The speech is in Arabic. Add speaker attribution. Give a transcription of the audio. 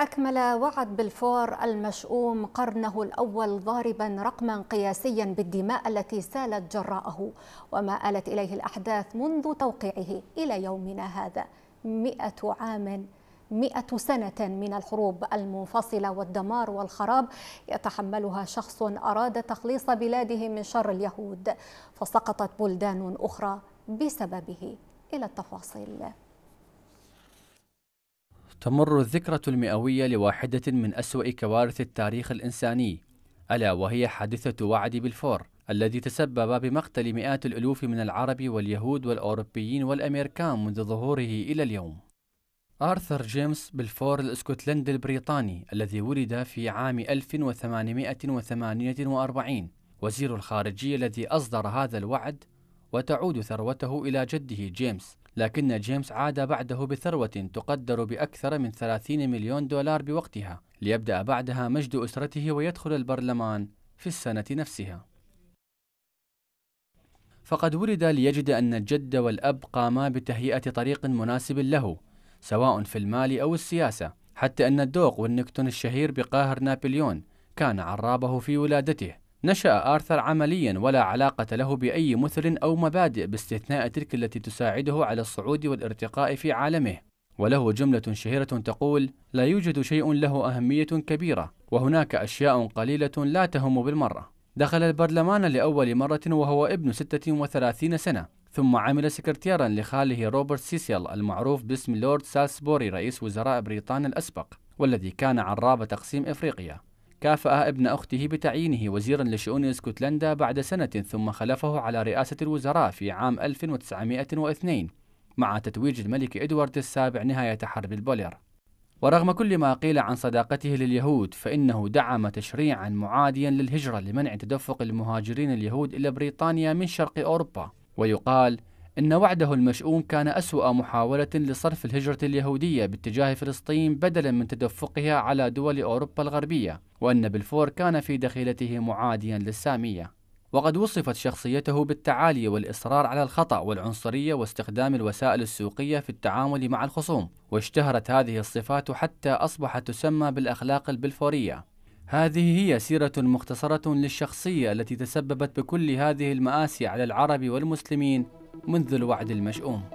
Speaker 1: أكمل وعد بالفور المشؤوم قرنه الأول ضاربا رقما قياسيا بالدماء التي سالت جراءه وما آلت إليه الأحداث منذ توقيعه إلى يومنا هذا مئة عام مئة سنة من الحروب المنفصلة والدمار والخراب يتحملها شخص أراد تخليص بلاده من شر اليهود فسقطت بلدان أخرى بسببه إلى التفاصيل
Speaker 2: تمر الذكرى المئوية لواحدة من أسوأ كوارث التاريخ الإنساني ألا وهي حادثة وعد بالفور الذي تسبب بمقتل مئات الألوف من العرب واليهود والأوروبيين والأمريكان منذ ظهوره إلى اليوم آرثر جيمس بالفور الاسكتلندي البريطاني الذي ولد في عام 1848 وزير الخارجية الذي أصدر هذا الوعد وتعود ثروته إلى جده جيمس لكن جيمس عاد بعده بثروة تقدر بأكثر من 30 مليون دولار بوقتها ليبدأ بعدها مجد أسرته ويدخل البرلمان في السنة نفسها فقد ولد ليجد أن الجد والأب قاما بتهيئة طريق مناسب له سواء في المال أو السياسة حتى أن الدوق والنكتون الشهير بقاهر نابليون كان عرابه في ولادته نشأ آرثر عمليا ولا علاقة له بأي مثل أو مبادئ باستثناء تلك التي تساعده على الصعود والارتقاء في عالمه وله جملة شهيرة تقول لا يوجد شيء له أهمية كبيرة وهناك أشياء قليلة لا تهم بالمرة دخل البرلمان لأول مرة وهو ابن 36 سنة ثم عمل سكرتيرا لخاله روبرت سيسيل المعروف باسم لورد سالسبوري رئيس وزراء بريطانيا الأسبق والذي كان عراب تقسيم إفريقيا كافأ ابن أخته بتعيينه وزيرا لشؤون اسكتلندا بعد سنة ثم خلفه على رئاسة الوزراء في عام 1902 مع تتويج الملك إدوارد السابع نهاية حرب البولير ورغم كل ما قيل عن صداقته لليهود فإنه دعم تشريعا معاديا للهجرة لمنع تدفق المهاجرين اليهود إلى بريطانيا من شرق أوروبا ويقال إن وعده المشؤوم كان أسوأ محاولة لصرف الهجرة اليهودية باتجاه فلسطين بدلا من تدفقها على دول أوروبا الغربية وأن بلفور كان في دخيلته معاديا للسامية وقد وصفت شخصيته بالتعالي والإصرار على الخطأ والعنصرية واستخدام الوسائل السوقية في التعامل مع الخصوم واشتهرت هذه الصفات حتى أصبحت تسمى بالأخلاق البلفورية هذه هي سيرة مختصرة للشخصية التي تسببت بكل هذه المآسي على العرب والمسلمين منذ الوعد المشؤوم